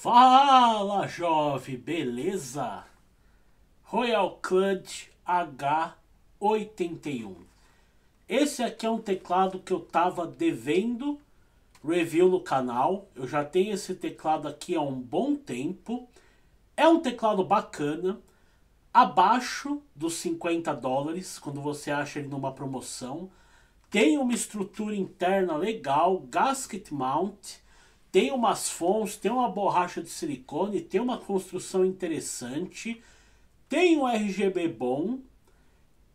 Fala, jovem, beleza? Royal Clutch H81. Esse aqui é um teclado que eu tava devendo review no canal. Eu já tenho esse teclado aqui há um bom tempo. É um teclado bacana, abaixo dos 50 dólares, quando você acha ele numa promoção. Tem uma estrutura interna legal, gasket mount tem umas fontes, tem uma borracha de silicone, tem uma construção interessante, tem um RGB bom,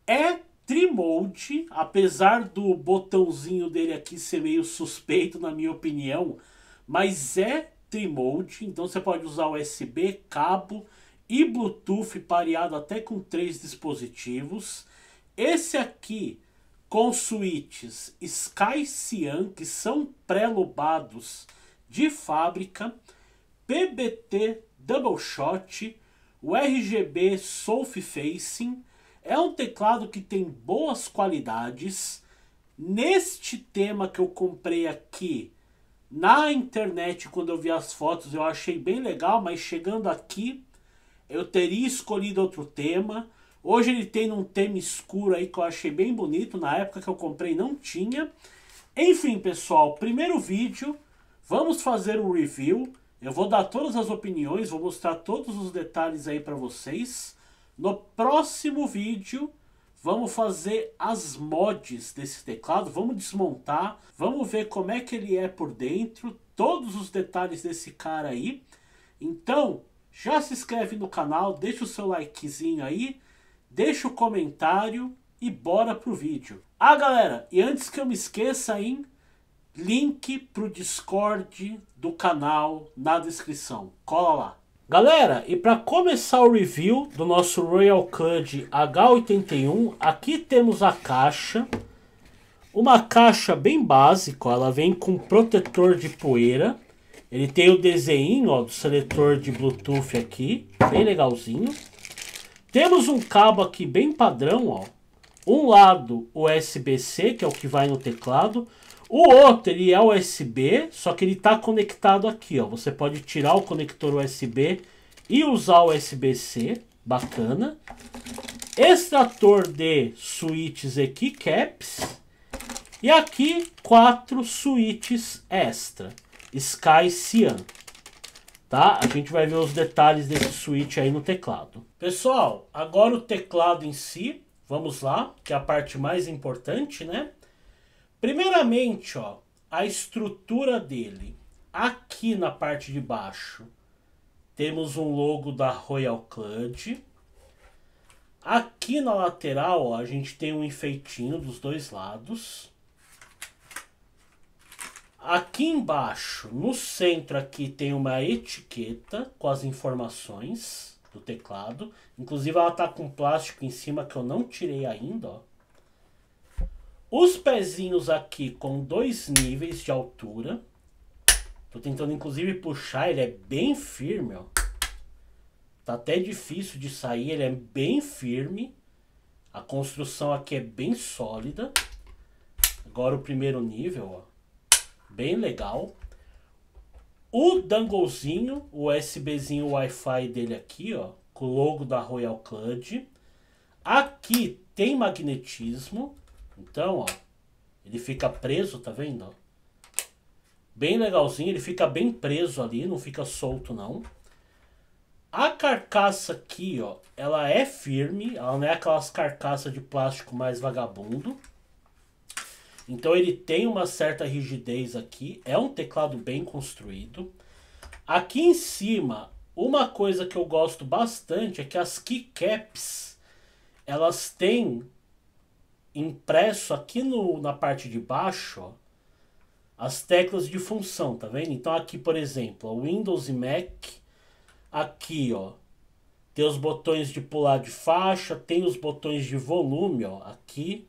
é Trimode, apesar do botãozinho dele aqui ser meio suspeito na minha opinião, mas é Trimode, então você pode usar USB, cabo e Bluetooth pareado até com três dispositivos. Esse aqui com suítes Sky Cyan, que são pré-lobados, de fábrica, PBT Double Shot, o RGB Soulf Facing. É um teclado que tem boas qualidades. Neste tema que eu comprei aqui na internet, quando eu vi as fotos, eu achei bem legal, mas chegando aqui, eu teria escolhido outro tema. Hoje ele tem um tema escuro aí que eu achei bem bonito. Na época que eu comprei não tinha. Enfim, pessoal, primeiro vídeo. Vamos fazer um review. Eu vou dar todas as opiniões, vou mostrar todos os detalhes aí para vocês. No próximo vídeo, vamos fazer as mods desse teclado, vamos desmontar, vamos ver como é que ele é por dentro, todos os detalhes desse cara aí. Então, já se inscreve no canal, deixa o seu likezinho aí, deixa o comentário e bora pro vídeo. Ah, galera, e antes que eu me esqueça, hein? Link pro Discord do canal na descrição. Cola lá. Galera, e para começar o review do nosso Royal Cud H81, aqui temos a caixa. Uma caixa bem básica, ela vem com protetor de poeira. Ele tem o desenho ó, do seletor de Bluetooth aqui, bem legalzinho. Temos um cabo aqui bem padrão, ó. Um lado USB-C, que é o que vai no teclado. O outro, ele é USB, só que ele está conectado aqui, ó. Você pode tirar o conector USB e usar o USB-C, bacana. Extrator de switches e keycaps. E aqui, quatro switches extra. Sky Cyan. Tá? A gente vai ver os detalhes desse switch aí no teclado. Pessoal, agora o teclado em si. Vamos lá, que é a parte mais importante, né? Primeiramente, ó, a estrutura dele. Aqui na parte de baixo temos um logo da Royal Club. Aqui na lateral ó, a gente tem um enfeitinho dos dois lados. Aqui embaixo, no centro aqui tem uma etiqueta com as informações do teclado. Inclusive ela tá com plástico em cima que eu não tirei ainda, ó. Os pezinhos aqui com dois níveis de altura. Tô tentando inclusive puxar, ele é bem firme, ó. Tá até difícil de sair, ele é bem firme. A construção aqui é bem sólida. Agora o primeiro nível, ó. Bem legal. O danglezinho, o USBzinho Wi-Fi dele aqui, ó. Com o logo da Royal Clutch. Aqui tem magnetismo. Então, ó, ele fica preso, tá vendo? Bem legalzinho, ele fica bem preso ali, não fica solto não. A carcaça aqui, ó, ela é firme, ela não é aquelas carcaças de plástico mais vagabundo. Então ele tem uma certa rigidez aqui, é um teclado bem construído. Aqui em cima, uma coisa que eu gosto bastante é que as keycaps, elas têm impresso aqui no, na parte de baixo ó, as teclas de função, tá vendo? Então aqui, por exemplo, Windows e Mac, aqui ó, tem os botões de pular de faixa, tem os botões de volume, ó, aqui,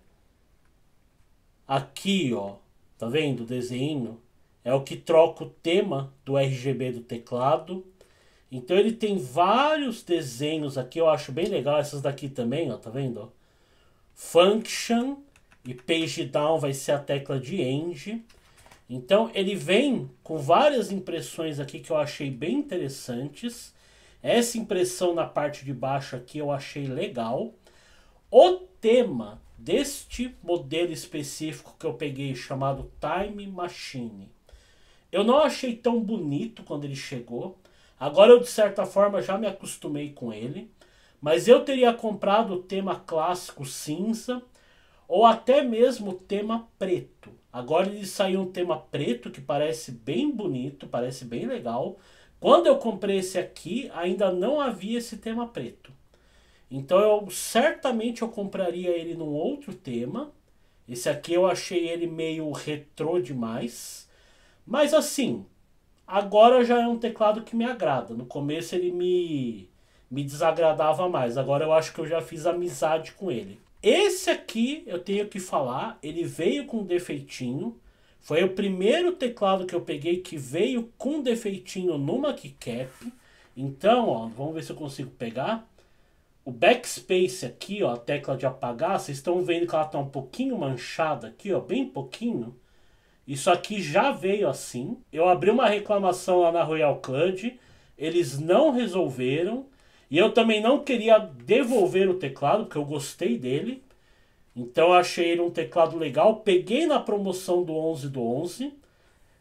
aqui ó, tá vendo o desenho? É o que troca o tema do RGB do teclado. Então ele tem vários desenhos aqui, eu acho bem legal essas daqui também, ó, tá vendo? Ó? function e page down vai ser a tecla de end. Então ele vem com várias impressões aqui que eu achei bem interessantes. Essa impressão na parte de baixo aqui eu achei legal. O tema deste modelo específico que eu peguei chamado Time Machine. Eu não achei tão bonito quando ele chegou. Agora eu de certa forma já me acostumei com ele. Mas eu teria comprado o tema clássico cinza ou até mesmo o tema preto. Agora ele saiu um tema preto que parece bem bonito, parece bem legal. Quando eu comprei esse aqui, ainda não havia esse tema preto. Então eu certamente eu compraria ele num outro tema. Esse aqui eu achei ele meio retrô demais. Mas assim, agora já é um teclado que me agrada. No começo ele me me desagradava mais. Agora eu acho que eu já fiz amizade com ele. Esse aqui, eu tenho que falar, ele veio com defeitinho. Foi o primeiro teclado que eu peguei que veio com defeitinho numa keycap. Então, ó, vamos ver se eu consigo pegar. O backspace aqui, ó, a tecla de apagar, vocês estão vendo que ela tá um pouquinho manchada aqui, ó, bem pouquinho. Isso aqui já veio assim. Eu abri uma reclamação lá na Royal Club, eles não resolveram. E eu também não queria devolver o teclado, porque eu gostei dele. Então eu achei ele um teclado legal. Peguei na promoção do 11 do 11.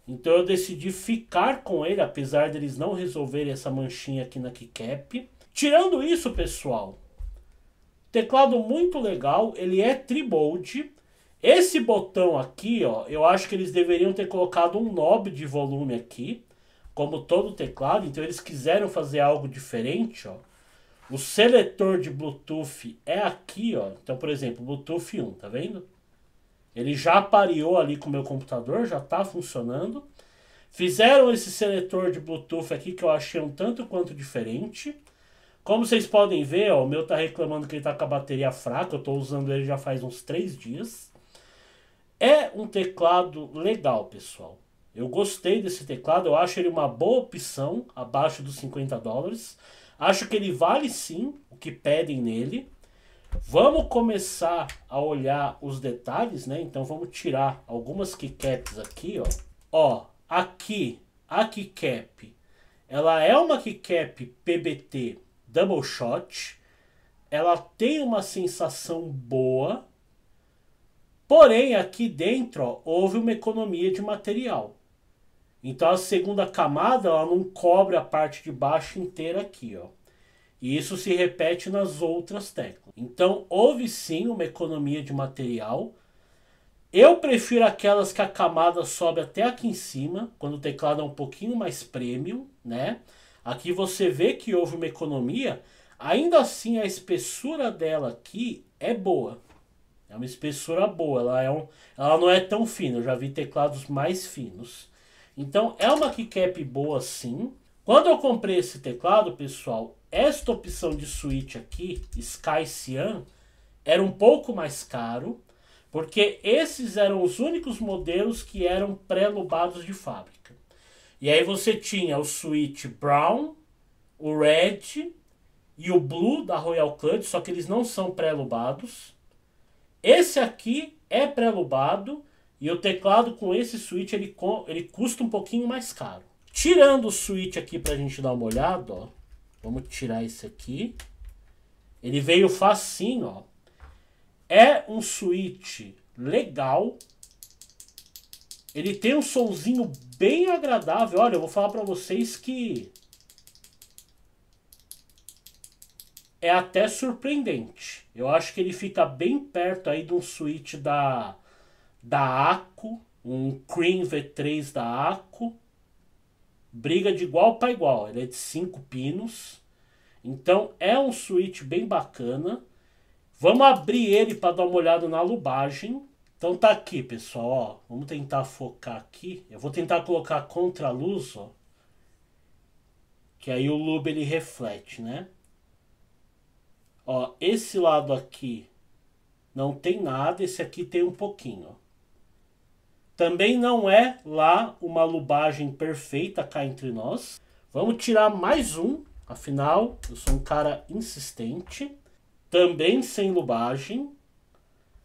Então eu decidi ficar com ele, apesar deles não resolverem essa manchinha aqui na keycap. Tirando isso, pessoal, teclado muito legal, ele é tribold. Esse botão aqui, ó, eu acho que eles deveriam ter colocado um knob de volume aqui, como todo teclado, então eles quiseram fazer algo diferente, ó. O seletor de Bluetooth é aqui, ó. Então, por exemplo, Bluetooth 1, tá vendo? Ele já pareou ali com o meu computador, já tá funcionando. Fizeram esse seletor de Bluetooth aqui que eu achei um tanto quanto diferente. Como vocês podem ver, ó, o meu tá reclamando que ele tá com a bateria fraca. Eu tô usando ele já faz uns 3 dias. É um teclado legal, pessoal. Eu gostei desse teclado, eu acho ele uma boa opção abaixo dos 50 dólares. Acho que ele vale sim o que pedem nele. Vamos começar a olhar os detalhes, né? Então vamos tirar algumas keycaps aqui, ó. Ó, aqui, a keycap, ela é uma keycap PBT double shot. Ela tem uma sensação boa. Porém, aqui dentro, ó, houve uma economia de material. Então a segunda camada ela não cobre a parte de baixo inteira aqui, ó. E isso se repete nas outras teclas. Então houve sim uma economia de material. Eu prefiro aquelas que a camada sobe até aqui em cima, quando o teclado é um pouquinho mais premium, né? Aqui você vê que houve uma economia, ainda assim a espessura dela aqui é boa. É uma espessura boa, ela, é um, ela não é tão fina, eu já vi teclados mais finos. Então é uma keycap boa sim. Quando eu comprei esse teclado, pessoal, esta opção de switch aqui, Sky Cyan, era um pouco mais caro, porque esses eram os únicos modelos que eram pré-lubados de fábrica. E aí você tinha o switch brown, o red e o blue da Royal Clutch, só que eles não são pré-lubados. Esse aqui é pré-lubado e o teclado com esse switch ele, ele custa um pouquinho mais caro. Tirando o switch aqui para a gente dar uma olhada, ó. Vamos tirar esse aqui. Ele veio facinho, ó. É um switch legal. Ele tem um somzinho bem agradável. Olha, eu vou falar para vocês que é até surpreendente. Eu acho que ele fica bem perto aí de um switch da da ACO, um Cream V3 da ACO, briga de igual para igual. Ele é de 5 pinos. Então é um switch bem bacana. Vamos abrir ele para dar uma olhada na lubagem. Então tá aqui, pessoal, ó. Vamos tentar focar aqui. Eu vou tentar colocar contra a luz, ó. Que aí o lube ele reflete, né? Ó, esse lado aqui não tem nada, esse aqui tem um pouquinho, ó. Também não é lá uma lubagem perfeita cá entre nós. Vamos tirar mais um, afinal, eu sou um cara insistente. Também sem lubagem.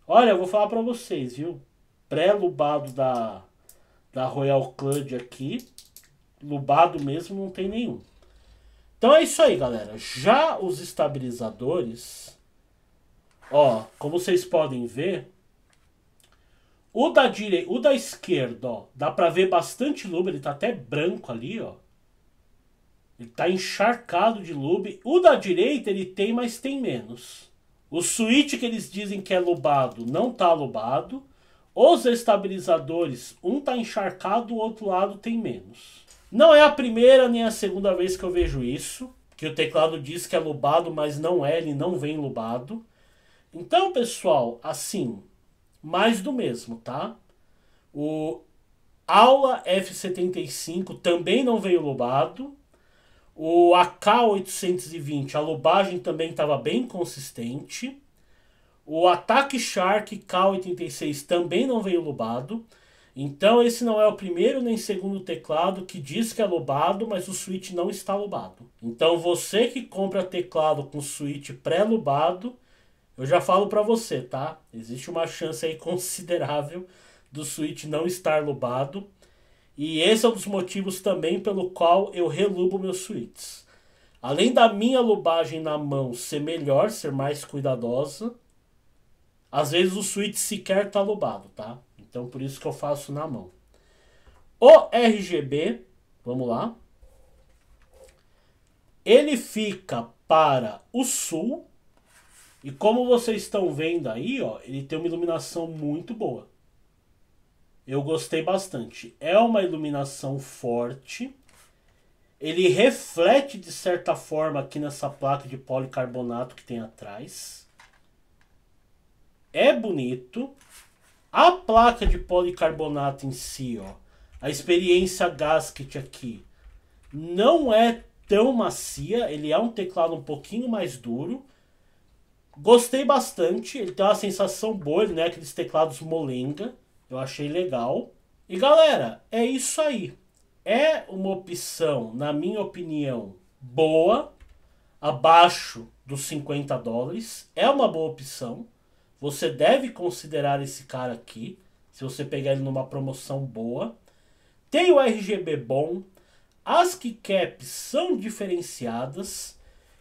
Olha, eu vou falar para vocês, viu? Pré-lubado da, da Royal Club aqui. Lubado mesmo não tem nenhum. Então é isso aí, galera. Já os estabilizadores, ó, como vocês podem ver, o da direita, o da esquerda, ó, dá para ver bastante lube, ele tá até branco ali, ó. Ele tá encharcado de lube. O da direita ele tem, mas tem menos. O switch que eles dizem que é lubado não tá lubado. Os estabilizadores, um tá encharcado, o outro lado tem menos. Não é a primeira nem a segunda vez que eu vejo isso, que o teclado diz que é lubado, mas não é, ele não vem lubado. Então, pessoal, assim, mais do mesmo, tá? O Aula F75 também não veio lobado. O AK820, a lobagem também estava bem consistente. O Ataque Shark K86 também não veio lobado. Então esse não é o primeiro nem segundo teclado que diz que é lobado, mas o switch não está lobado. Então você que compra teclado com switch pré-lobado, eu já falo para você, tá? Existe uma chance aí considerável do Switch não estar lubado. E esse é um dos motivos também pelo qual eu relubo meus Switches. Além da minha lubagem na mão ser melhor, ser mais cuidadosa, às vezes o Switch sequer tá lubado, tá? Então por isso que eu faço na mão. O RGB, vamos lá. Ele fica para o sul e como vocês estão vendo aí, ó, ele tem uma iluminação muito boa. Eu gostei bastante. É uma iluminação forte. Ele reflete de certa forma aqui nessa placa de policarbonato que tem atrás. É bonito. A placa de policarbonato em si, ó, a experiência gasket aqui não é tão macia, ele é um teclado um pouquinho mais duro. Gostei bastante, ele tem uma sensação boa, ele, né? Aqueles teclados molenga. Eu achei legal. E galera, é isso aí. É uma opção, na minha opinião, boa, abaixo dos 50 dólares. É uma boa opção. Você deve considerar esse cara aqui, se você pegar ele numa promoção boa. Tem o RGB bom, as keycaps são diferenciadas.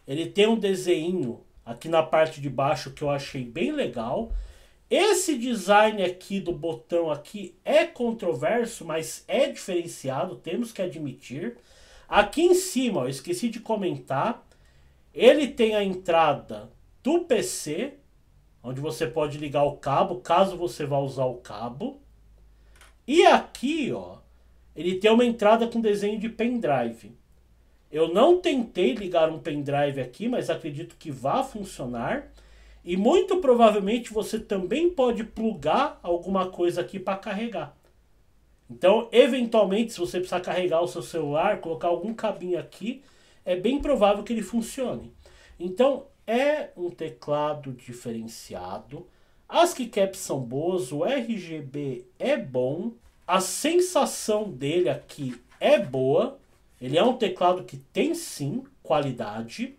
Ele tem um desenho aqui na parte de baixo que eu achei bem legal. Esse design aqui do botão aqui é controverso, mas é diferenciado, temos que admitir. Aqui em cima, ó, esqueci de comentar, ele tem a entrada do PC, onde você pode ligar o cabo, caso você vá usar o cabo. E aqui, ó, ele tem uma entrada com desenho de pendrive. Eu não tentei ligar um pendrive aqui, mas acredito que vá funcionar. E muito provavelmente você também pode plugar alguma coisa aqui para carregar. Então, eventualmente, se você precisar carregar o seu celular, colocar algum cabinho aqui, é bem provável que ele funcione. Então, é um teclado diferenciado. As keycaps são boas, o RGB é bom, a sensação dele aqui é boa. Ele é um teclado que tem sim qualidade.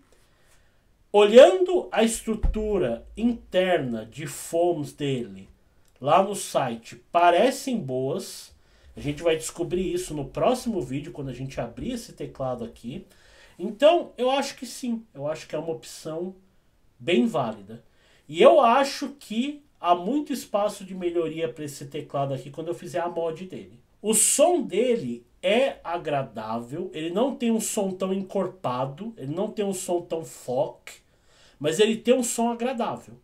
Olhando a estrutura interna de fones dele lá no site, parecem boas. A gente vai descobrir isso no próximo vídeo, quando a gente abrir esse teclado aqui. Então, eu acho que sim, eu acho que é uma opção bem válida. E eu acho que há muito espaço de melhoria para esse teclado aqui quando eu fizer a mod dele. O som dele é agradável, ele não tem um som tão encorpado, ele não tem um som tão foc, mas ele tem um som agradável.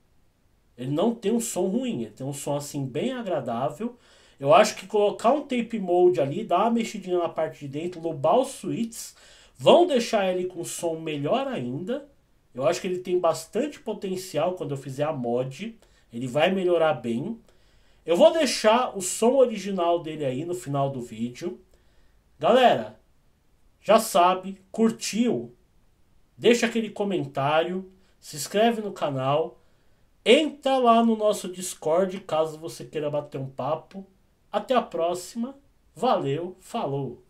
Ele não tem um som ruim, ele tem um som assim bem agradável. Eu acho que colocar um tape mode ali, dar uma mexidinha na parte de dentro, lobar os suítes, vão deixar ele com som melhor ainda. Eu acho que ele tem bastante potencial quando eu fizer a mod, ele vai melhorar bem. Eu vou deixar o som original dele aí no final do vídeo. Galera, já sabe, curtiu? Deixa aquele comentário, se inscreve no canal, entra lá no nosso Discord caso você queira bater um papo. Até a próxima. Valeu, falou!